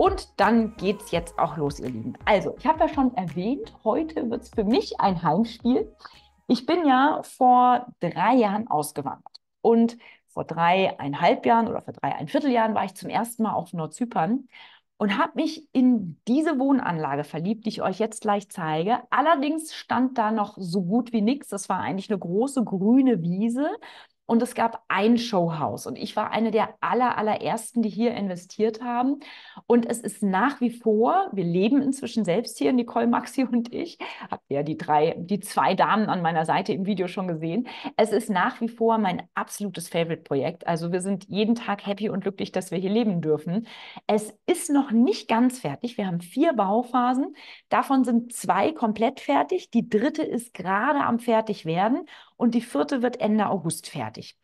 Und dann geht's jetzt auch los, ihr Lieben. Also, ich habe ja schon erwähnt, heute wird es für mich ein Heimspiel. Ich bin ja vor drei Jahren ausgewandert und vor dreieinhalb Jahren oder vor dreieinviertel Jahren war ich zum ersten Mal auf Nordzypern und habe mich in diese Wohnanlage verliebt, die ich euch jetzt gleich zeige. Allerdings stand da noch so gut wie nichts. Das war eigentlich eine große grüne Wiese und es gab ein Showhaus und ich war eine der aller, allerersten, die hier investiert haben. Und es ist nach wie vor, wir leben inzwischen selbst hier, Nicole, Maxi und ich, habt ihr ja die drei, die zwei Damen an meiner Seite im Video schon gesehen. Es ist nach wie vor mein absolutes Favorite-Projekt. Also wir sind jeden Tag happy und glücklich, dass wir hier leben dürfen. Es ist noch nicht ganz fertig. Wir haben vier Bauphasen. Davon sind zwei komplett fertig. Die dritte ist gerade am fertig werden und die vierte wird Ende August fertig.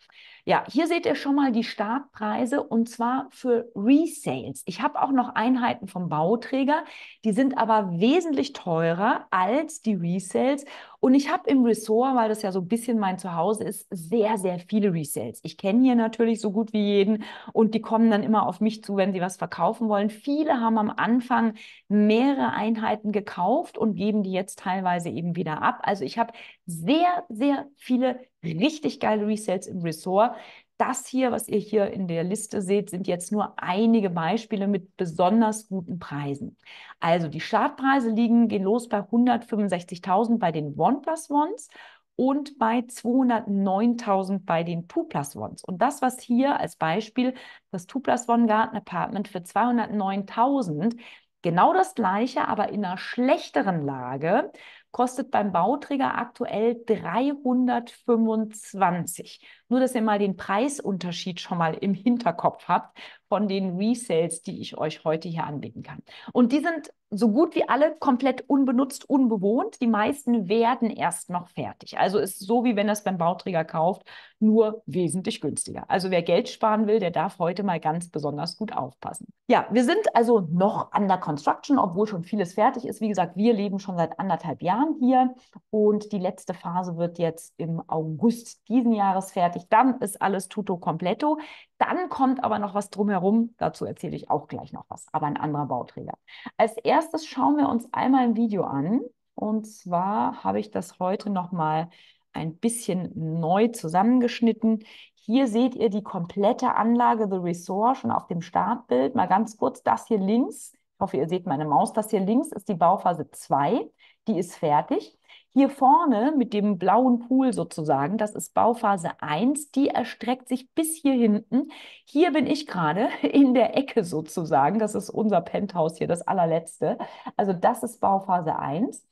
Ja, hier seht ihr schon mal die Startpreise und zwar für Resales. Ich habe auch noch Einheiten vom Bauträger, die sind aber wesentlich teurer als die Resales und ich habe im Ressort, weil das ja so ein bisschen mein Zuhause ist, sehr, sehr viele Resales. Ich kenne hier natürlich so gut wie jeden und die kommen dann immer auf mich zu, wenn sie was verkaufen wollen. Viele haben am Anfang mehrere Einheiten gekauft und geben die jetzt teilweise eben wieder ab. Also ich habe sehr, sehr viele richtig geile Resales im Ressort das hier, was ihr hier in der Liste seht, sind jetzt nur einige Beispiele mit besonders guten Preisen. Also die Startpreise liegen, gehen los bei 165.000 bei den OnePlus Ones und bei 209.000 bei den 2 Plus Ones. Und das, was hier als Beispiel das 2 Plus One Garden Apartment für 209.000, genau das gleiche, aber in einer schlechteren Lage kostet beim Bauträger aktuell 325. Nur, dass ihr mal den Preisunterschied schon mal im Hinterkopf habt von den Resales, die ich euch heute hier anbieten kann. Und die sind so gut wie alle komplett unbenutzt, unbewohnt. Die meisten werden erst noch fertig. Also ist so, wie wenn ihr es beim Bauträger kauft nur wesentlich günstiger. Also wer Geld sparen will, der darf heute mal ganz besonders gut aufpassen. Ja, wir sind also noch under construction, obwohl schon vieles fertig ist. Wie gesagt, wir leben schon seit anderthalb Jahren hier und die letzte Phase wird jetzt im August diesen Jahres fertig. Dann ist alles tutto completo. Dann kommt aber noch was drumherum. Dazu erzähle ich auch gleich noch was, aber ein anderer Bauträger. Als erstes schauen wir uns einmal ein Video an. Und zwar habe ich das heute nochmal mal ein bisschen neu zusammengeschnitten. Hier seht ihr die komplette Anlage The Resort schon auf dem Startbild. Mal ganz kurz, das hier links, ich hoffe, ihr seht meine Maus, das hier links ist die Bauphase 2, die ist fertig. Hier vorne mit dem blauen Pool sozusagen, das ist Bauphase 1, die erstreckt sich bis hier hinten. Hier bin ich gerade in der Ecke sozusagen, das ist unser Penthouse hier, das allerletzte. Also das ist Bauphase 1.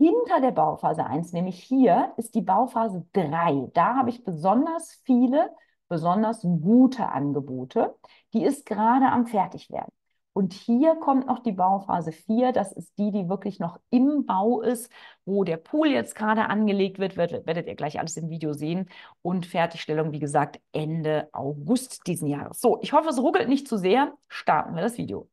Hinter der Bauphase 1, nämlich hier, ist die Bauphase 3. Da habe ich besonders viele, besonders gute Angebote. Die ist gerade am Fertigwerden. Und hier kommt noch die Bauphase 4. Das ist die, die wirklich noch im Bau ist, wo der Pool jetzt gerade angelegt wird. Werdet ihr gleich alles im Video sehen. Und Fertigstellung, wie gesagt, Ende August diesen Jahres. So, ich hoffe, es ruckelt nicht zu sehr. Starten wir das Video.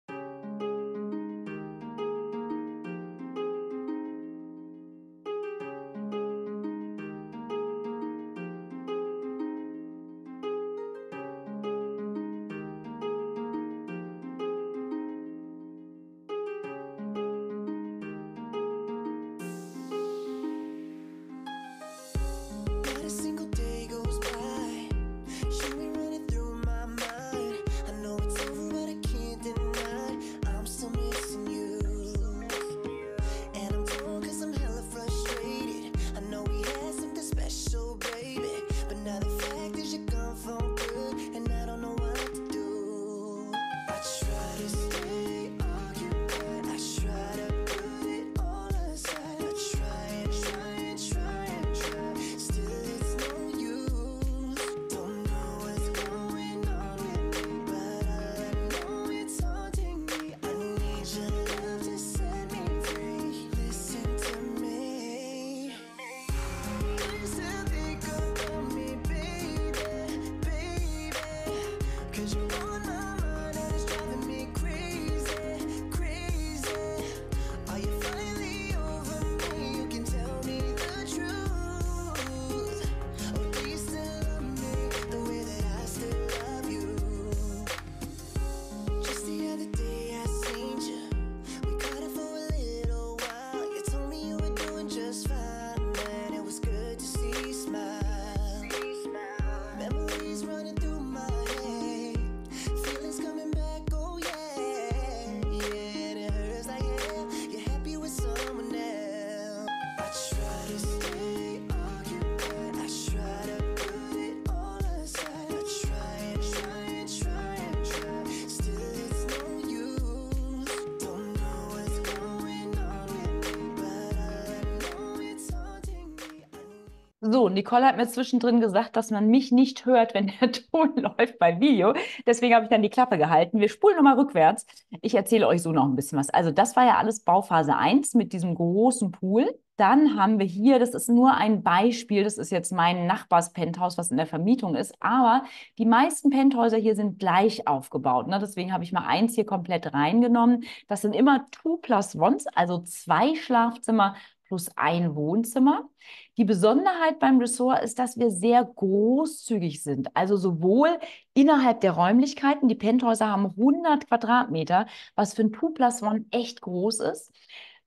So, Nicole hat mir zwischendrin gesagt, dass man mich nicht hört, wenn der Ton läuft beim Video. Deswegen habe ich dann die Klappe gehalten. Wir spulen nochmal rückwärts. Ich erzähle euch so noch ein bisschen was. Also, das war ja alles Bauphase 1 mit diesem großen Pool. Dann haben wir hier, das ist nur ein Beispiel, das ist jetzt mein Nachbarspenthouse, was in der Vermietung ist, aber die meisten Penthäuser hier sind gleich aufgebaut. Ne? Deswegen habe ich mal eins hier komplett reingenommen. Das sind immer 2 plus 1, also zwei Schlafzimmer plus ein Wohnzimmer. Die Besonderheit beim Ressort ist, dass wir sehr großzügig sind. Also sowohl innerhalb der Räumlichkeiten, die Penthäuser haben 100 Quadratmeter, was für ein 2 plus 1 echt groß ist.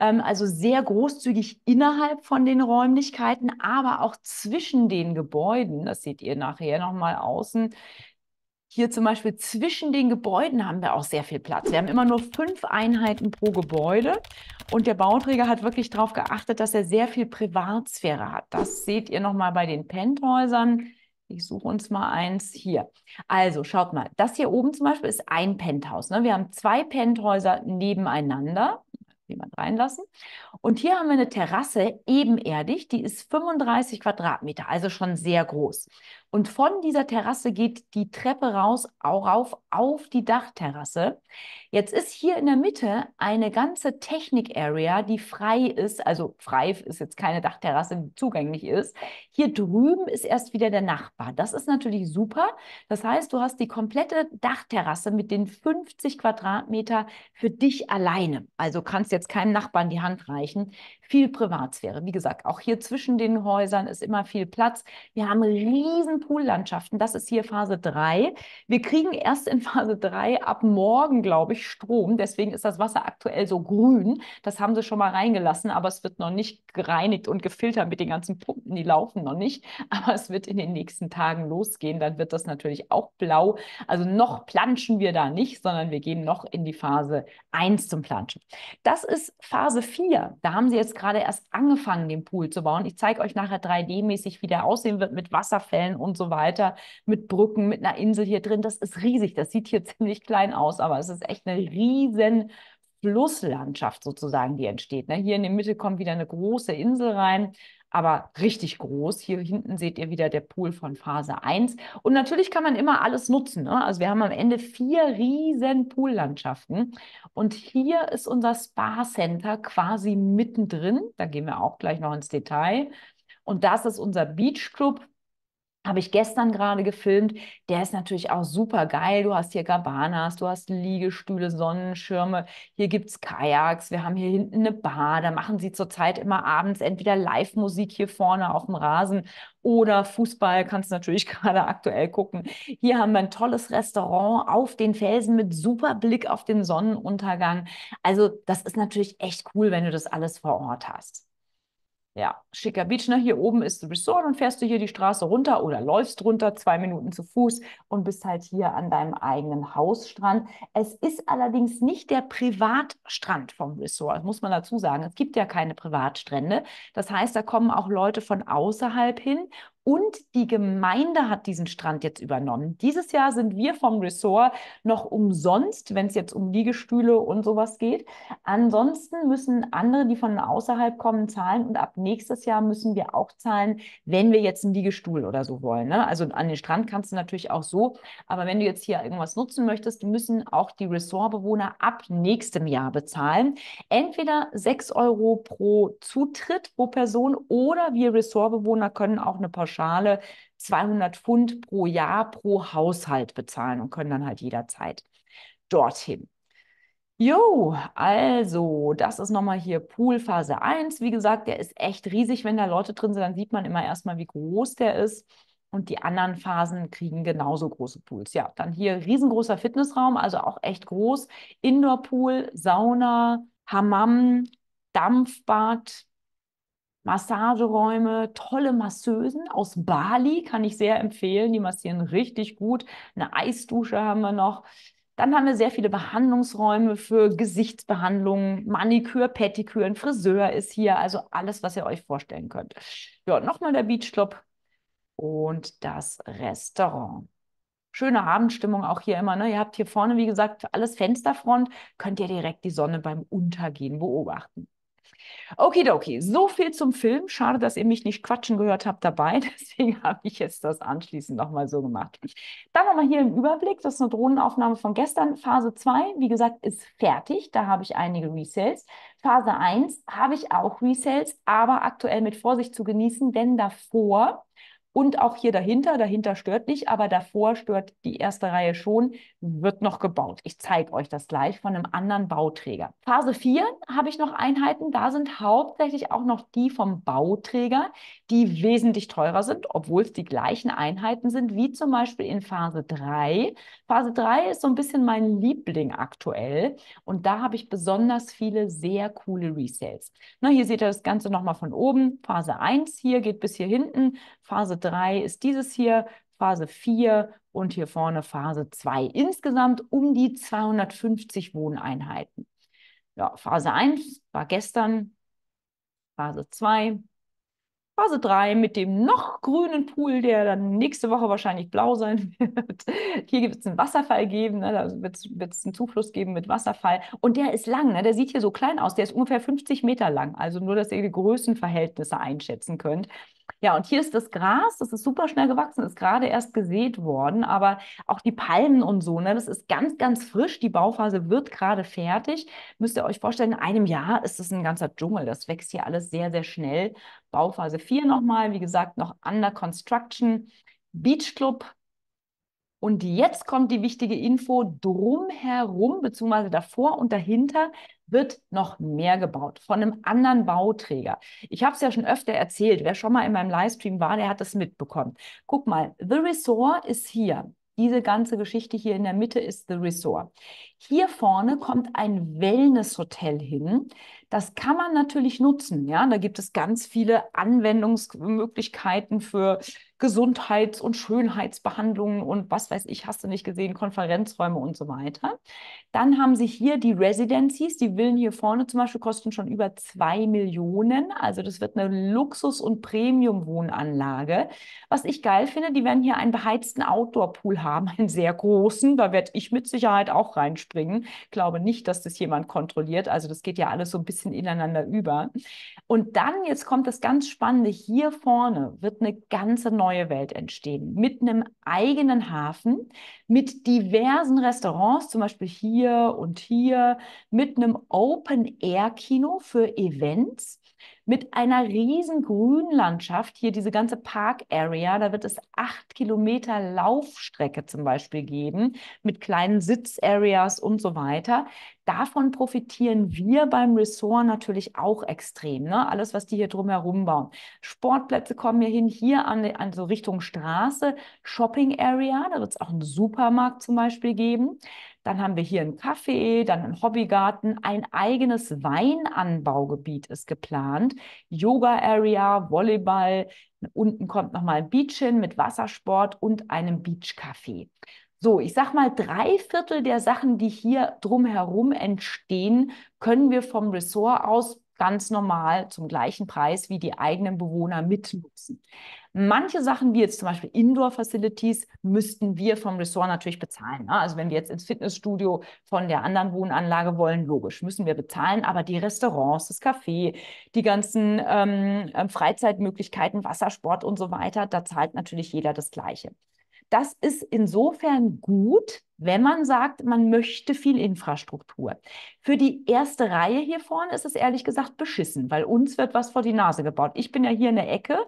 Ähm, also sehr großzügig innerhalb von den Räumlichkeiten, aber auch zwischen den Gebäuden. Das seht ihr nachher nochmal außen. Hier zum Beispiel zwischen den Gebäuden haben wir auch sehr viel Platz. Wir haben immer nur fünf Einheiten pro Gebäude und der Bauträger hat wirklich darauf geachtet, dass er sehr viel Privatsphäre hat. Das seht ihr nochmal bei den Penthäusern. Ich suche uns mal eins hier. Also schaut mal, das hier oben zum Beispiel ist ein Penthouse. Ne? Wir haben zwei Penthäuser nebeneinander jemand reinlassen. Und hier haben wir eine Terrasse ebenerdig, die ist 35 Quadratmeter, also schon sehr groß. Und von dieser Terrasse geht die Treppe raus, auch rauf auf die Dachterrasse. Jetzt ist hier in der Mitte eine ganze Technik-Area, die frei ist. Also frei ist jetzt keine Dachterrasse, die zugänglich ist. Hier drüben ist erst wieder der Nachbar. Das ist natürlich super. Das heißt, du hast die komplette Dachterrasse mit den 50 Quadratmeter für dich alleine. Also kannst jetzt keinem Nachbarn die Hand reichen. Viel Privatsphäre. Wie gesagt, auch hier zwischen den Häusern ist immer viel Platz. Wir haben riesen ganzen Poollandschaften. Das ist hier Phase 3. Wir kriegen erst in Phase 3 ab morgen, glaube ich, Strom. Deswegen ist das Wasser aktuell so grün. Das haben sie schon mal reingelassen, aber es wird noch nicht gereinigt und gefiltert mit den ganzen Pumpen. Die laufen noch nicht. Aber es wird in den nächsten Tagen losgehen. Dann wird das natürlich auch blau. Also noch planschen wir da nicht, sondern wir gehen noch in die Phase 1 zum Planschen. Das ist Phase 4. Da haben sie jetzt gerade erst angefangen, den Pool zu bauen. Ich zeige euch nachher 3D-mäßig, wie der aussehen wird mit Wasserfällen und und so weiter, mit Brücken, mit einer Insel hier drin. Das ist riesig. Das sieht hier ziemlich klein aus, aber es ist echt eine riesen Flusslandschaft sozusagen, die entsteht. Ne? Hier in der Mitte kommt wieder eine große Insel rein, aber richtig groß. Hier hinten seht ihr wieder der Pool von Phase 1. Und natürlich kann man immer alles nutzen. Ne? Also wir haben am Ende vier riesen Poollandschaften. Und hier ist unser Spa-Center quasi mittendrin. Da gehen wir auch gleich noch ins Detail. Und das ist unser Beachclub. Habe ich gestern gerade gefilmt. Der ist natürlich auch super geil. Du hast hier Gabanas, du hast Liegestühle, Sonnenschirme. Hier gibt es Kajaks. Wir haben hier hinten eine Bar. Da machen sie zurzeit immer abends entweder Live-Musik hier vorne auf dem Rasen oder Fußball kannst du natürlich gerade aktuell gucken. Hier haben wir ein tolles Restaurant auf den Felsen mit super Blick auf den Sonnenuntergang. Also, das ist natürlich echt cool, wenn du das alles vor Ort hast. Ja, schicker Beach. Ne? Hier oben ist das Resort und fährst du hier die Straße runter oder läufst runter, zwei Minuten zu Fuß und bist halt hier an deinem eigenen Hausstrand. Es ist allerdings nicht der Privatstrand vom Resort, muss man dazu sagen. Es gibt ja keine Privatstrände. Das heißt, da kommen auch Leute von außerhalb hin und die Gemeinde hat diesen Strand jetzt übernommen. Dieses Jahr sind wir vom Ressort noch umsonst, wenn es jetzt um Liegestühle und sowas geht. Ansonsten müssen andere, die von außerhalb kommen, zahlen. Und ab nächstes Jahr müssen wir auch zahlen, wenn wir jetzt einen Liegestuhl oder so wollen. Ne? Also an den Strand kannst du natürlich auch so. Aber wenn du jetzt hier irgendwas nutzen möchtest, müssen auch die Ressortbewohner ab nächstem Jahr bezahlen. Entweder 6 Euro pro Zutritt pro Person oder wir Ressortbewohner können auch eine Pauschale Pauschale 200 Pfund pro Jahr pro Haushalt bezahlen und können dann halt jederzeit dorthin. Jo, also, das ist nochmal hier Pool Phase 1. Wie gesagt, der ist echt riesig. Wenn da Leute drin sind, dann sieht man immer erstmal, wie groß der ist. Und die anderen Phasen kriegen genauso große Pools. Ja, dann hier riesengroßer Fitnessraum, also auch echt groß. Indoor-Pool, Sauna, Hammam, Dampfbad, Massageräume, tolle Masseusen aus Bali, kann ich sehr empfehlen. Die massieren richtig gut. Eine Eisdusche haben wir noch. Dann haben wir sehr viele Behandlungsräume für Gesichtsbehandlungen, Manikür, Pettikür, ein Friseur ist hier, also alles, was ihr euch vorstellen könnt. Ja, nochmal der Beachclub und das Restaurant. Schöne Abendstimmung auch hier immer. Ne? Ihr habt hier vorne, wie gesagt, alles Fensterfront, könnt ihr direkt die Sonne beim Untergehen beobachten. Okidoki, so viel zum Film. Schade, dass ihr mich nicht quatschen gehört habt dabei. Deswegen habe ich jetzt das anschließend nochmal so gemacht. Dann nochmal hier im Überblick. Das ist eine Drohnenaufnahme von gestern. Phase 2, wie gesagt, ist fertig. Da habe ich einige Resales. Phase 1 habe ich auch Resales, aber aktuell mit Vorsicht zu genießen, denn davor und auch hier dahinter, dahinter stört nicht, aber davor stört die erste Reihe schon, wird noch gebaut. Ich zeige euch das gleich von einem anderen Bauträger. Phase 4 habe ich noch Einheiten, da sind hauptsächlich auch noch die vom Bauträger, die wesentlich teurer sind, obwohl es die gleichen Einheiten sind, wie zum Beispiel in Phase 3. Phase 3 ist so ein bisschen mein Liebling aktuell und da habe ich besonders viele sehr coole Resales. Na, hier seht ihr das Ganze nochmal von oben, Phase 1, hier geht bis hier hinten, Phase 3 ist dieses hier, Phase 4 und hier vorne Phase 2. Insgesamt um die 250 Wohneinheiten. Ja, Phase 1 war gestern, Phase 2, Phase 3 mit dem noch grünen Pool, der dann nächste Woche wahrscheinlich blau sein wird. Hier wird es einen Wasserfall geben, ne? da wird es einen Zufluss geben mit Wasserfall. Und der ist lang, ne? der sieht hier so klein aus, der ist ungefähr 50 Meter lang. Also nur, dass ihr die Größenverhältnisse einschätzen könnt. Ja, und hier ist das Gras, das ist super schnell gewachsen, ist gerade erst gesät worden, aber auch die Palmen und so, ne, das ist ganz, ganz frisch. Die Bauphase wird gerade fertig. Müsst ihr euch vorstellen, in einem Jahr ist es ein ganzer Dschungel. Das wächst hier alles sehr, sehr schnell. Bauphase 4 nochmal, wie gesagt, noch under construction. Beach Club und jetzt kommt die wichtige Info drumherum, beziehungsweise davor und dahinter wird noch mehr gebaut von einem anderen Bauträger. Ich habe es ja schon öfter erzählt. Wer schon mal in meinem Livestream war, der hat das mitbekommen. Guck mal, The Resort ist hier. Diese ganze Geschichte hier in der Mitte ist The Resort. Hier vorne kommt ein Wellness-Hotel hin. Das kann man natürlich nutzen. Ja, da gibt es ganz viele Anwendungsmöglichkeiten für Gesundheits- und Schönheitsbehandlungen und was weiß ich, hast du nicht gesehen, Konferenzräume und so weiter. Dann haben sie hier die Residencies, die Villen hier vorne zum Beispiel kosten schon über zwei Millionen. Also das wird eine Luxus- und Premium-Wohnanlage. Was ich geil finde, die werden hier einen beheizten Outdoor-Pool haben, einen sehr großen. Da werde ich mit Sicherheit auch reinspringen. Ich glaube nicht, dass das jemand kontrolliert. Also das geht ja alles so ein bisschen bisschen ineinander über. Und dann, jetzt kommt das ganz Spannende, hier vorne wird eine ganze neue Welt entstehen mit einem eigenen Hafen, mit diversen Restaurants, zum Beispiel hier und hier, mit einem Open-Air-Kino für Events mit einer riesen Grünlandschaft, hier diese ganze Park-Area, da wird es acht Kilometer Laufstrecke zum Beispiel geben, mit kleinen Sitz-Areas und so weiter. Davon profitieren wir beim Ressort natürlich auch extrem. Ne? Alles, was die hier drumherum bauen. Sportplätze kommen hier hin, hier an, an so Richtung Straße, Shopping Area, da wird es auch einen Supermarkt zum Beispiel geben. Dann haben wir hier einen Café, dann einen Hobbygarten. Ein eigenes Weinanbaugebiet ist geplant. Yoga-Area, Volleyball. Unten kommt nochmal ein Beach hin mit Wassersport und einem Beachcafé. So, ich sag mal, drei Viertel der Sachen, die hier drumherum entstehen, können wir vom Ressort aus ganz normal zum gleichen Preis wie die eigenen Bewohner mitnutzen. Manche Sachen, wie jetzt zum Beispiel Indoor-Facilities, müssten wir vom Ressort natürlich bezahlen. Ne? Also wenn wir jetzt ins Fitnessstudio von der anderen Wohnanlage wollen, logisch, müssen wir bezahlen. Aber die Restaurants, das Café, die ganzen ähm, ähm Freizeitmöglichkeiten, Wassersport und so weiter, da zahlt natürlich jeder das Gleiche. Das ist insofern gut, wenn man sagt, man möchte viel Infrastruktur. Für die erste Reihe hier vorne ist es ehrlich gesagt beschissen, weil uns wird was vor die Nase gebaut. Ich bin ja hier in der Ecke.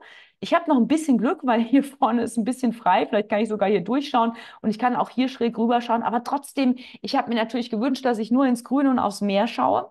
Ich habe noch ein bisschen Glück, weil hier vorne ist ein bisschen frei. Vielleicht kann ich sogar hier durchschauen und ich kann auch hier schräg rüberschauen. Aber trotzdem, ich habe mir natürlich gewünscht, dass ich nur ins Grüne und aufs Meer schaue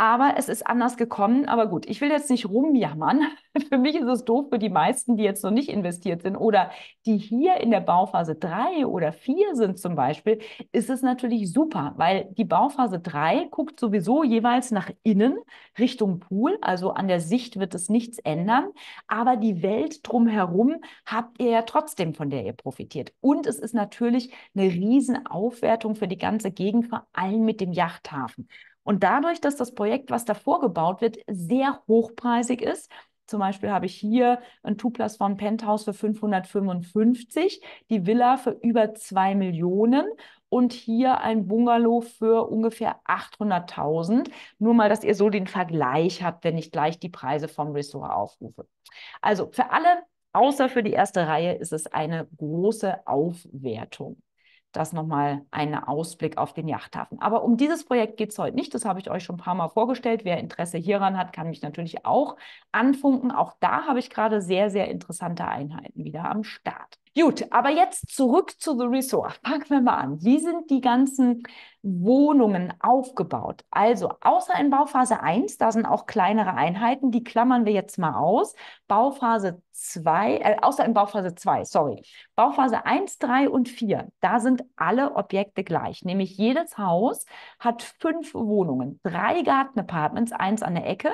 aber es ist anders gekommen. Aber gut, ich will jetzt nicht rumjammern. Für mich ist es doof für die meisten, die jetzt noch nicht investiert sind oder die hier in der Bauphase 3 oder 4 sind zum Beispiel, ist es natürlich super, weil die Bauphase 3 guckt sowieso jeweils nach innen Richtung Pool. Also an der Sicht wird es nichts ändern. Aber die Welt drumherum habt ihr ja trotzdem, von der ihr profitiert. Und es ist natürlich eine Riesenaufwertung für die ganze Gegend, vor allem mit dem Yachthafen. Und dadurch, dass das Projekt, was davor gebaut wird, sehr hochpreisig ist, zum Beispiel habe ich hier ein Tuplas von Penthouse für 555, die Villa für über 2 Millionen und hier ein Bungalow für ungefähr 800.000. Nur mal, dass ihr so den Vergleich habt, wenn ich gleich die Preise vom Ressort aufrufe. Also für alle, außer für die erste Reihe, ist es eine große Aufwertung das nochmal ein Ausblick auf den Yachthafen. Aber um dieses Projekt geht es heute nicht. Das habe ich euch schon ein paar Mal vorgestellt. Wer Interesse hieran hat, kann mich natürlich auch anfunken. Auch da habe ich gerade sehr, sehr interessante Einheiten wieder am Start. Gut, aber jetzt zurück zu The Resort. Fangen wir mal an. Wie sind die ganzen Wohnungen aufgebaut? Also außer in Bauphase 1, da sind auch kleinere Einheiten, die klammern wir jetzt mal aus. Bauphase 2, äh, außer in Bauphase 2, sorry. Bauphase 1, 3 und 4, da sind alle Objekte gleich. Nämlich jedes Haus hat fünf Wohnungen, drei Gartenapartments, eins an der Ecke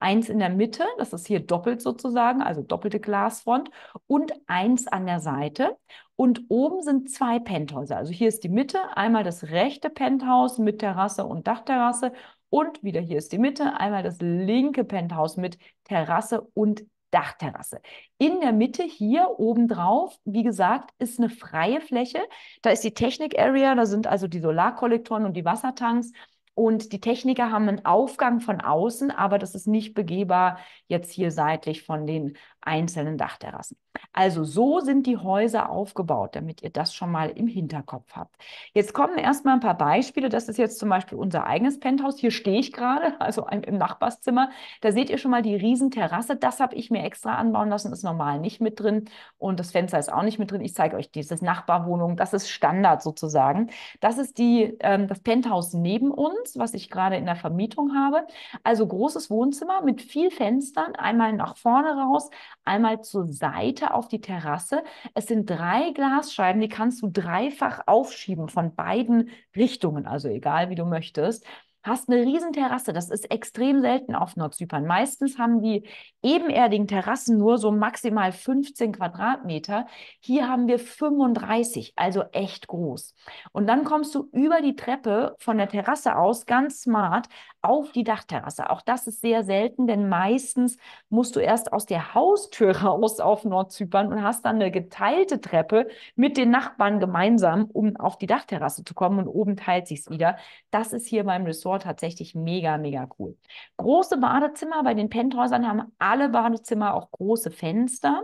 eins in der Mitte, das ist hier doppelt sozusagen, also doppelte Glasfront, und eins an der Seite. Und oben sind zwei Penthäuser. Also hier ist die Mitte, einmal das rechte Penthouse mit Terrasse und Dachterrasse. Und wieder hier ist die Mitte, einmal das linke Penthouse mit Terrasse und Dachterrasse. In der Mitte hier oben drauf, wie gesagt, ist eine freie Fläche. Da ist die Technik Area, da sind also die Solarkollektoren und die Wassertanks. Und die Techniker haben einen Aufgang von außen, aber das ist nicht begehbar jetzt hier seitlich von den einzelnen Dachterrassen. Also so sind die Häuser aufgebaut, damit ihr das schon mal im Hinterkopf habt. Jetzt kommen erstmal ein paar Beispiele. Das ist jetzt zum Beispiel unser eigenes Penthouse. Hier stehe ich gerade, also im Nachbarszimmer. Da seht ihr schon mal die Riesenterrasse. Das habe ich mir extra anbauen lassen, ist normal nicht mit drin. Und das Fenster ist auch nicht mit drin. Ich zeige euch dieses Nachbarwohnung. Das ist Standard sozusagen. Das ist die, ähm, das Penthouse neben uns, was ich gerade in der Vermietung habe. Also großes Wohnzimmer mit viel Fenstern, einmal nach vorne raus, einmal zur Seite auf die Terrasse. Es sind drei Glasscheiben, die kannst du dreifach aufschieben von beiden Richtungen, also egal wie du möchtest hast eine riesen Terrasse. Das ist extrem selten auf Nordzypern. Meistens haben die ebenerdigen Terrassen nur so maximal 15 Quadratmeter. Hier haben wir 35, also echt groß. Und dann kommst du über die Treppe von der Terrasse aus ganz smart auf die Dachterrasse. Auch das ist sehr selten, denn meistens musst du erst aus der Haustür raus auf Nordzypern und hast dann eine geteilte Treppe mit den Nachbarn gemeinsam, um auf die Dachterrasse zu kommen und oben teilt sich es wieder. Das ist hier beim Resort tatsächlich mega, mega cool. Große Badezimmer, bei den Penthäusern haben alle Badezimmer auch große Fenster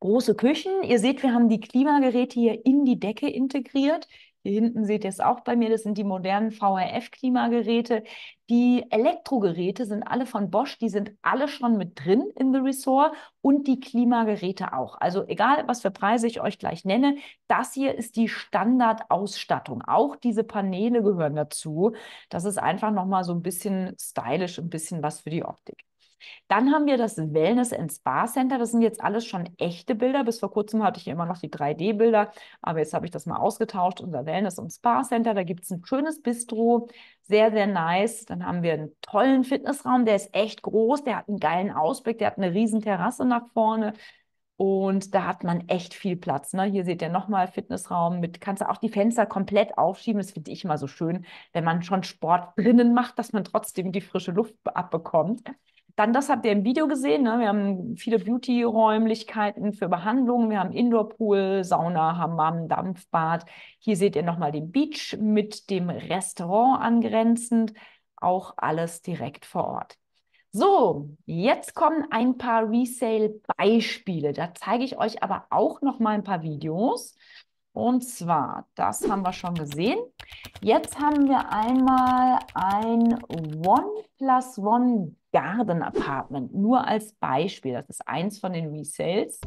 große Küchen. Ihr seht, wir haben die Klimageräte hier in die Decke integriert. Hier hinten seht ihr es auch bei mir, das sind die modernen VRF-Klimageräte. Die Elektrogeräte sind alle von Bosch, die sind alle schon mit drin in The Resort und die Klimageräte auch. Also egal, was für Preise ich euch gleich nenne, das hier ist die Standardausstattung. Auch diese Paneele gehören dazu. Das ist einfach nochmal so ein bisschen stylisch, ein bisschen was für die Optik. Dann haben wir das Wellness and Spa Center. Das sind jetzt alles schon echte Bilder. Bis vor kurzem hatte ich immer noch die 3D-Bilder, aber jetzt habe ich das mal ausgetauscht. Unser Wellness und Spa Center, da gibt es ein schönes Bistro, sehr, sehr nice. Dann haben wir einen tollen Fitnessraum, der ist echt groß, der hat einen geilen Ausblick, der hat eine riesen Terrasse nach vorne. Und da hat man echt viel Platz. Ne? Hier seht ihr nochmal Fitnessraum mit, kannst du auch die Fenster komplett aufschieben. Das finde ich immer so schön, wenn man schon Sport drinnen macht, dass man trotzdem die frische Luft abbekommt. Dann, das habt ihr im Video gesehen, ne? wir haben viele Beauty-Räumlichkeiten für Behandlungen. Wir haben Indoor-Pool, Sauna, Hammam, Dampfbad. Hier seht ihr nochmal den Beach mit dem Restaurant angrenzend. Auch alles direkt vor Ort. So, jetzt kommen ein paar Resale-Beispiele. Da zeige ich euch aber auch noch mal ein paar Videos. Und zwar, das haben wir schon gesehen. Jetzt haben wir einmal ein One Plus One Garden Apartment, nur als Beispiel. Das ist eins von den Resales.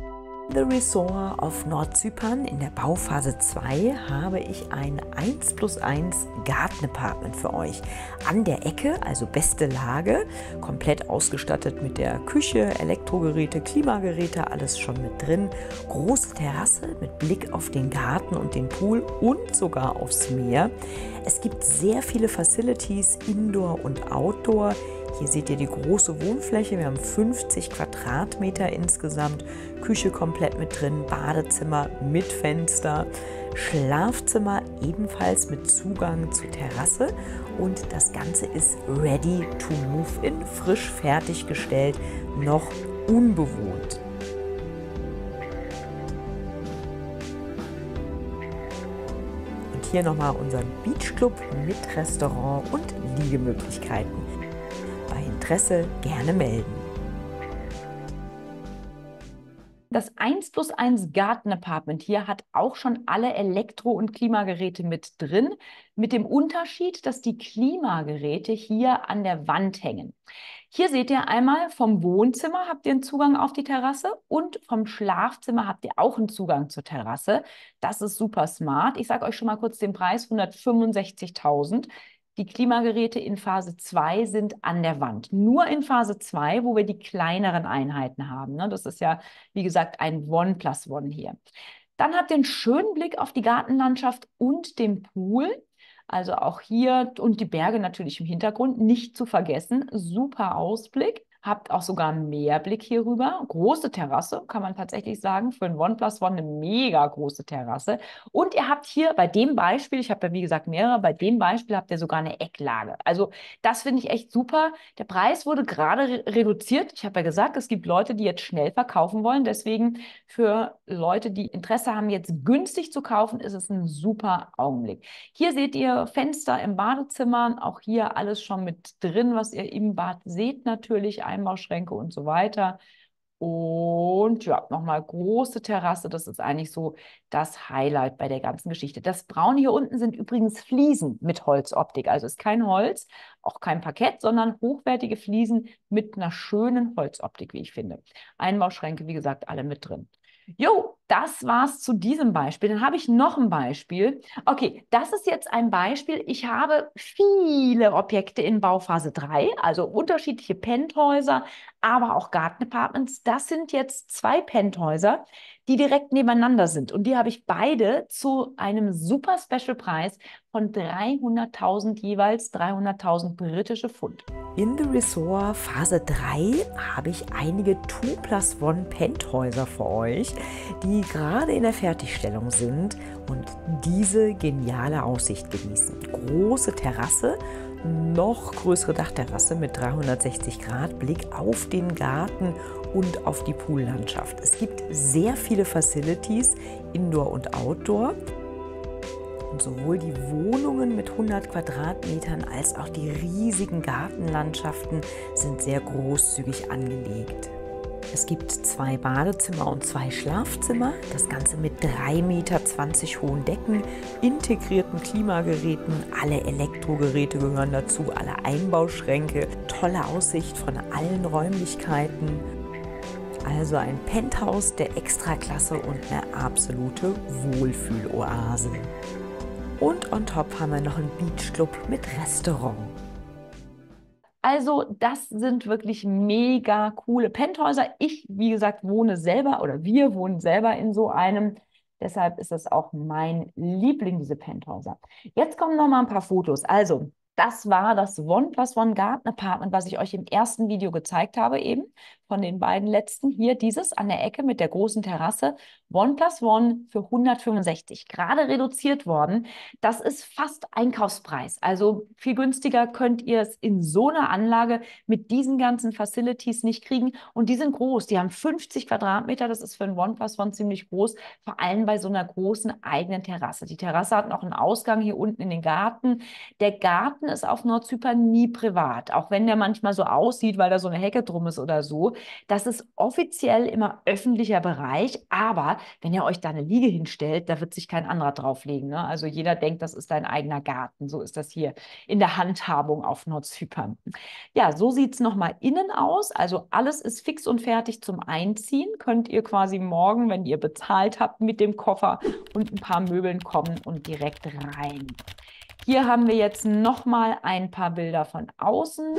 The Resort auf Nordzypern in der Bauphase 2 habe ich ein 1 plus 1 Garten Apartment für euch. An der Ecke, also beste Lage, komplett ausgestattet mit der Küche, Elektrogeräte, Klimageräte, alles schon mit drin. Große Terrasse mit Blick auf den Garten und den Pool und sogar aufs Meer. Es gibt sehr viele Facilities, Indoor und Outdoor. Hier seht ihr die große Wohnfläche. Wir haben 50 Quadratmeter insgesamt. Küche komplett mit drin, Badezimmer mit Fenster, Schlafzimmer ebenfalls mit Zugang zur Terrasse. Und das Ganze ist ready to move in, frisch fertiggestellt, noch unbewohnt. hier nochmal unseren Beachclub mit Restaurant und Liegemöglichkeiten. Interesse gerne melden. Das 1 plus 1 Garten Apartment hier hat auch schon alle Elektro- und Klimageräte mit drin, mit dem Unterschied, dass die Klimageräte hier an der Wand hängen. Hier seht ihr einmal, vom Wohnzimmer habt ihr einen Zugang auf die Terrasse und vom Schlafzimmer habt ihr auch einen Zugang zur Terrasse. Das ist super smart. Ich sage euch schon mal kurz den Preis, 165.000 die Klimageräte in Phase 2 sind an der Wand. Nur in Phase 2, wo wir die kleineren Einheiten haben. Ne? Das ist ja, wie gesagt, ein One plus One hier. Dann habt ihr einen schönen Blick auf die Gartenlandschaft und den Pool. Also auch hier und die Berge natürlich im Hintergrund, nicht zu vergessen. Super Ausblick habt auch sogar einen Meerblick rüber. Große Terrasse, kann man tatsächlich sagen, für ein OnePlus One eine mega große Terrasse. Und ihr habt hier bei dem Beispiel, ich habe ja wie gesagt mehrere, bei dem Beispiel habt ihr sogar eine Ecklage. Also das finde ich echt super. Der Preis wurde gerade re reduziert. Ich habe ja gesagt, es gibt Leute, die jetzt schnell verkaufen wollen. Deswegen für Leute, die Interesse haben, jetzt günstig zu kaufen, ist es ein super Augenblick. Hier seht ihr Fenster im Badezimmer, auch hier alles schon mit drin, was ihr im Bad seht natürlich Einbauschränke und so weiter. Und ja, nochmal große Terrasse. Das ist eigentlich so das Highlight bei der ganzen Geschichte. Das Braune hier unten sind übrigens Fliesen mit Holzoptik. Also ist kein Holz, auch kein Parkett, sondern hochwertige Fliesen mit einer schönen Holzoptik, wie ich finde. Einbauschränke, wie gesagt, alle mit drin. Jo, das war es zu diesem Beispiel. Dann habe ich noch ein Beispiel. Okay, das ist jetzt ein Beispiel. Ich habe viele Objekte in Bauphase 3, also unterschiedliche Penthäuser, aber auch Gartenapartments. Das sind jetzt zwei Penthäuser, die direkt nebeneinander sind. Und die habe ich beide zu einem super Special Preis von 300.000 jeweils, 300.000 britische Pfund. In The Resort Phase 3 habe ich einige 2 plus 1 Penthäuser für euch, die die gerade in der Fertigstellung sind und diese geniale Aussicht genießen. Große Terrasse, noch größere Dachterrasse mit 360 Grad Blick auf den Garten und auf die Poollandschaft. Es gibt sehr viele Facilities, Indoor und Outdoor. Und sowohl die Wohnungen mit 100 Quadratmetern als auch die riesigen Gartenlandschaften sind sehr großzügig angelegt. Es gibt zwei Badezimmer und zwei Schlafzimmer, das Ganze mit 3,20 Meter hohen Decken, integrierten Klimageräten, alle Elektrogeräte gehören dazu, alle Einbauschränke, tolle Aussicht von allen Räumlichkeiten. Also ein Penthouse der Extraklasse und eine absolute Wohlfühloase. Und on top haben wir noch einen Beachclub mit Restaurant. Also das sind wirklich mega coole Penthäuser. Ich, wie gesagt, wohne selber oder wir wohnen selber in so einem. Deshalb ist das auch mein Liebling, diese Penthäuser. Jetzt kommen noch mal ein paar Fotos. Also das war das OnePlus One Garden Apartment, was ich euch im ersten Video gezeigt habe eben von den beiden letzten hier dieses an der Ecke mit der großen Terrasse OnePlus One für 165 gerade reduziert worden. Das ist fast Einkaufspreis. Also viel günstiger könnt ihr es in so einer Anlage mit diesen ganzen Facilities nicht kriegen. Und die sind groß. Die haben 50 Quadratmeter. Das ist für ein OnePlus One ziemlich groß, vor allem bei so einer großen eigenen Terrasse. Die Terrasse hat noch einen Ausgang hier unten in den Garten. Der Garten ist auf Nordzypern nie privat, auch wenn der manchmal so aussieht, weil da so eine Hecke drum ist oder so das ist offiziell immer öffentlicher Bereich, aber wenn ihr euch da eine Liege hinstellt, da wird sich kein anderer drauflegen. Ne? Also jeder denkt, das ist dein eigener Garten. So ist das hier in der Handhabung auf Nordzypern. Ja, so sieht es nochmal innen aus. Also alles ist fix und fertig zum Einziehen. Könnt ihr quasi morgen, wenn ihr bezahlt habt, mit dem Koffer und ein paar Möbeln kommen und direkt rein. Hier haben wir jetzt nochmal ein paar Bilder von außen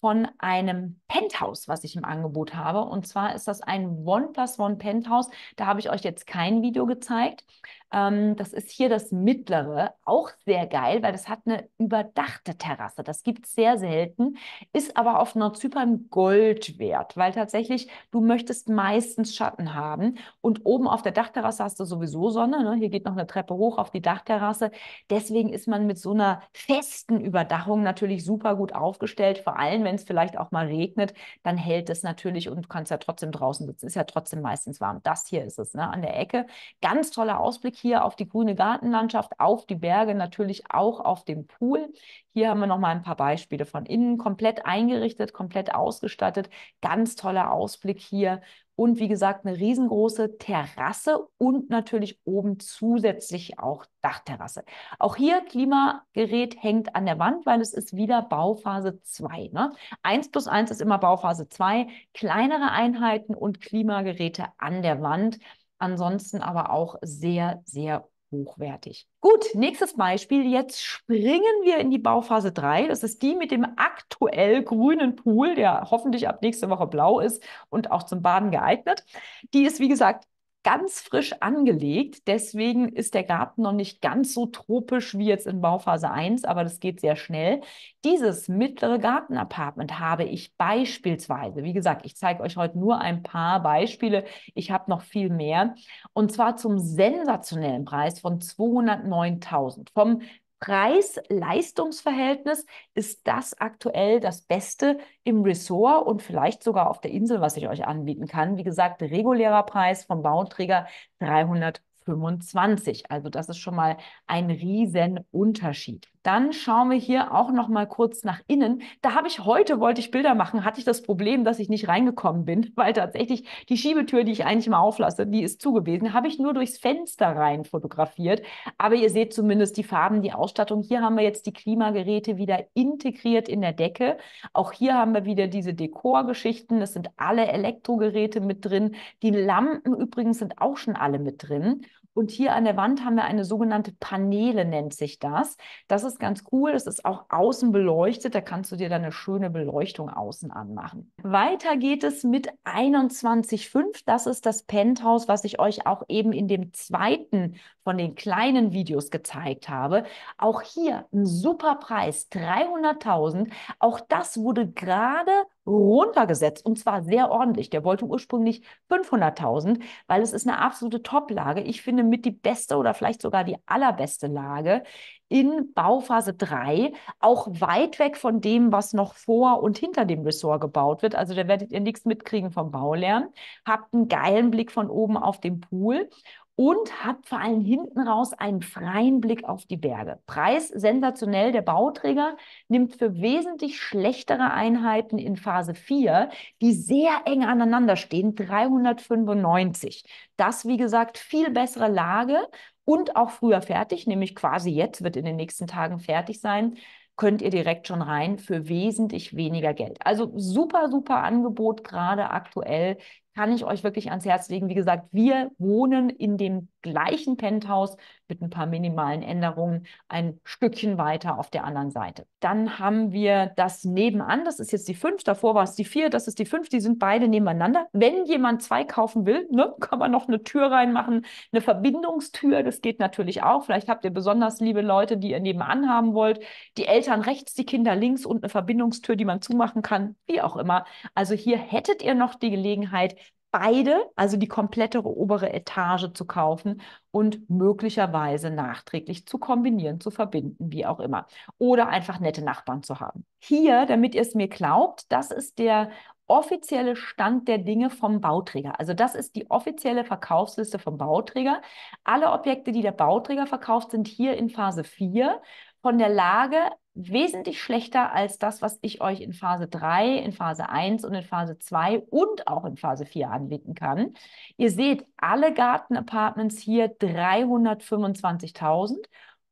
von einem Penthouse, was ich im Angebot habe. Und zwar ist das ein One Plus One Penthouse. Da habe ich euch jetzt kein Video gezeigt. Ähm, das ist hier das mittlere, auch sehr geil, weil das hat eine überdachte Terrasse. Das gibt es sehr selten, ist aber auf Nordzypern Gold wert, weil tatsächlich du möchtest meistens Schatten haben und oben auf der Dachterrasse hast du sowieso Sonne. Ne? Hier geht noch eine Treppe hoch auf die Dachterrasse. Deswegen ist man mit so einer festen Überdachung natürlich super gut aufgestellt, vor allem wenn es vielleicht auch mal regnet, dann hält es natürlich und du kannst ja trotzdem draußen sitzen. Ist ja trotzdem meistens warm. Das hier ist es, ne? an der Ecke. Ganz toller Ausblick hier auf die grüne Gartenlandschaft, auf die Berge, natürlich auch auf den Pool. Hier haben wir nochmal ein paar Beispiele von innen, komplett eingerichtet, komplett ausgestattet. Ganz toller Ausblick hier. Und wie gesagt, eine riesengroße Terrasse und natürlich oben zusätzlich auch Dachterrasse. Auch hier Klimagerät hängt an der Wand, weil es ist wieder Bauphase 2. Ne? 1 plus 1 ist immer Bauphase 2. Kleinere Einheiten und Klimageräte an der Wand ansonsten aber auch sehr, sehr hochwertig. Gut, nächstes Beispiel. Jetzt springen wir in die Bauphase 3. Das ist die mit dem aktuell grünen Pool, der hoffentlich ab nächste Woche blau ist und auch zum Baden geeignet. Die ist, wie gesagt, ganz frisch angelegt. Deswegen ist der Garten noch nicht ganz so tropisch wie jetzt in Bauphase 1, aber das geht sehr schnell. Dieses mittlere Gartenapartment habe ich beispielsweise, wie gesagt, ich zeige euch heute nur ein paar Beispiele. Ich habe noch viel mehr. Und zwar zum sensationellen Preis von 209.000. Vom preis leistungs verhältnis ist das aktuell das Beste im Ressort und vielleicht sogar auf der Insel, was ich euch anbieten kann. Wie gesagt, regulärer Preis vom Bauträger 325. Also das ist schon mal ein riesen Unterschied. Dann schauen wir hier auch noch mal kurz nach innen. Da habe ich heute, wollte ich Bilder machen, hatte ich das Problem, dass ich nicht reingekommen bin, weil tatsächlich die Schiebetür, die ich eigentlich mal auflasse, die ist zugewiesen. Habe ich nur durchs Fenster rein fotografiert. Aber ihr seht zumindest die Farben, die Ausstattung. Hier haben wir jetzt die Klimageräte wieder integriert in der Decke. Auch hier haben wir wieder diese Dekorgeschichten. Es sind alle Elektrogeräte mit drin. Die Lampen übrigens sind auch schon alle mit drin. Und hier an der Wand haben wir eine sogenannte Paneele, nennt sich das. Das ist ganz cool. Es ist auch außen beleuchtet. Da kannst du dir dann eine schöne Beleuchtung außen anmachen. Weiter geht es mit 21.5. Das ist das Penthouse, was ich euch auch eben in dem zweiten von den kleinen Videos gezeigt habe. Auch hier ein super Preis, 300.000. Auch das wurde gerade runtergesetzt und zwar sehr ordentlich. Der wollte ursprünglich 500.000, weil es ist eine absolute Top-Lage. Ich finde mit die beste oder vielleicht sogar die allerbeste Lage in Bauphase 3, auch weit weg von dem, was noch vor und hinter dem Ressort gebaut wird. Also da werdet ihr nichts mitkriegen vom Baulernen. Habt einen geilen Blick von oben auf den Pool und habt vor allem hinten raus einen freien Blick auf die Berge. Preis sensationell, der Bauträger nimmt für wesentlich schlechtere Einheiten in Phase 4, die sehr eng aneinander stehen, 395. Das, wie gesagt, viel bessere Lage und auch früher fertig, nämlich quasi jetzt wird in den nächsten Tagen fertig sein könnt ihr direkt schon rein für wesentlich weniger Geld. Also super, super Angebot gerade aktuell kann ich euch wirklich ans Herz legen. Wie gesagt, wir wohnen in dem gleichen Penthouse mit ein paar minimalen Änderungen ein Stückchen weiter auf der anderen Seite. Dann haben wir das nebenan, das ist jetzt die 5, davor war es die 4, das ist die 5, die sind beide nebeneinander. Wenn jemand zwei kaufen will, ne, kann man noch eine Tür reinmachen, eine Verbindungstür, das geht natürlich auch. Vielleicht habt ihr besonders liebe Leute, die ihr nebenan haben wollt. Die Eltern rechts, die Kinder links und eine Verbindungstür, die man zumachen kann, wie auch immer. Also hier hättet ihr noch die Gelegenheit, beide, also die komplette obere Etage zu kaufen und möglicherweise nachträglich zu kombinieren, zu verbinden, wie auch immer. Oder einfach nette Nachbarn zu haben. Hier, damit ihr es mir glaubt, das ist der offizielle Stand der Dinge vom Bauträger. Also das ist die offizielle Verkaufsliste vom Bauträger. Alle Objekte, die der Bauträger verkauft, sind hier in Phase 4 von der Lage wesentlich schlechter als das, was ich euch in Phase 3, in Phase 1 und in Phase 2 und auch in Phase 4 anbieten kann. Ihr seht alle Gartenapartments hier 325.000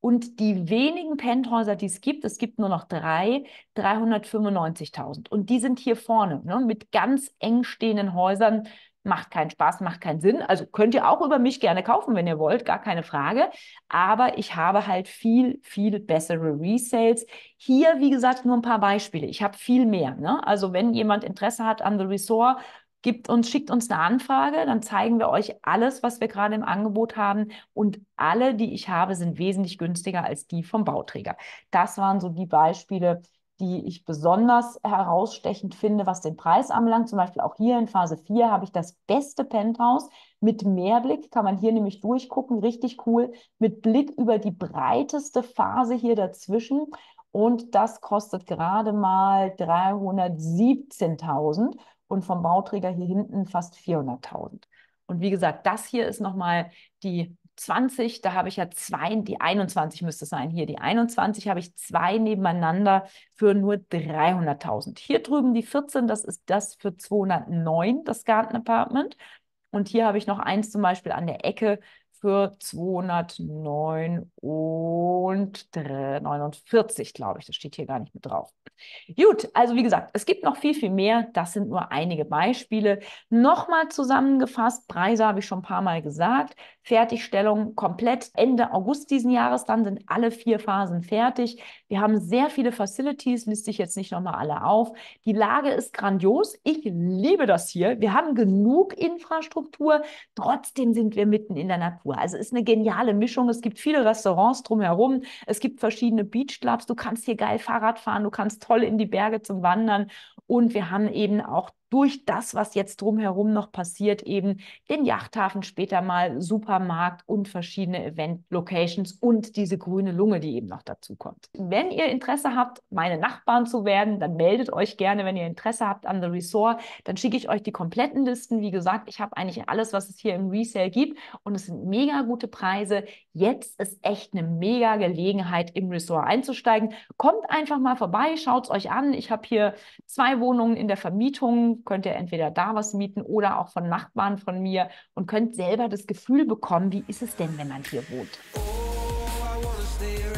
und die wenigen Penthäuser, die es gibt, es gibt nur noch drei, 395.000. Und die sind hier vorne ne, mit ganz eng stehenden Häusern macht keinen Spaß, macht keinen Sinn. Also könnt ihr auch über mich gerne kaufen, wenn ihr wollt, gar keine Frage. Aber ich habe halt viel, viel bessere Resales. Hier, wie gesagt, nur ein paar Beispiele. Ich habe viel mehr. Ne? Also wenn jemand Interesse hat an The Resort, gibt uns, schickt uns eine Anfrage, dann zeigen wir euch alles, was wir gerade im Angebot haben. Und alle, die ich habe, sind wesentlich günstiger als die vom Bauträger. Das waren so die Beispiele, die ich besonders herausstechend finde, was den Preis anbelangt. Zum Beispiel auch hier in Phase 4 habe ich das beste Penthouse mit Mehrblick. Kann man hier nämlich durchgucken, richtig cool, mit Blick über die breiteste Phase hier dazwischen. Und das kostet gerade mal 317.000 und vom Bauträger hier hinten fast 400.000. Und wie gesagt, das hier ist nochmal die 20, da habe ich ja zwei, die 21 müsste sein, hier die 21, habe ich zwei nebeneinander für nur 300.000. Hier drüben die 14, das ist das für 209, das Garten Apartment. Und hier habe ich noch eins zum Beispiel an der Ecke für 209 und 49, glaube ich. Das steht hier gar nicht mit drauf. Gut, also wie gesagt, es gibt noch viel, viel mehr. Das sind nur einige Beispiele. Nochmal zusammengefasst, Preise habe ich schon ein paar Mal gesagt. Fertigstellung komplett Ende August diesen Jahres. Dann sind alle vier Phasen fertig. Wir haben sehr viele Facilities, liste ich jetzt nicht nochmal alle auf. Die Lage ist grandios. Ich liebe das hier. Wir haben genug Infrastruktur. Trotzdem sind wir mitten in der Natur. Also ist eine geniale Mischung. Es gibt viele Restaurants drumherum. Es gibt verschiedene Beachclubs. Du kannst hier geil Fahrrad fahren. Du kannst toll in die Berge zum Wandern. Und wir haben eben auch durch das, was jetzt drumherum noch passiert, eben den Yachthafen später mal, Supermarkt und verschiedene Event-Locations und diese grüne Lunge, die eben noch dazu kommt. Wenn ihr Interesse habt, meine Nachbarn zu werden, dann meldet euch gerne, wenn ihr Interesse habt an The Resort, dann schicke ich euch die kompletten Listen. Wie gesagt, ich habe eigentlich alles, was es hier im Resale gibt und es sind mega gute Preise. Jetzt ist echt eine mega Gelegenheit, im Resort einzusteigen. Kommt einfach mal vorbei, schaut es euch an. Ich habe hier zwei Wohnungen in der Vermietung könnt ihr entweder da was mieten oder auch von Nachbarn von mir und könnt selber das Gefühl bekommen, wie ist es denn, wenn man hier wohnt. Oh,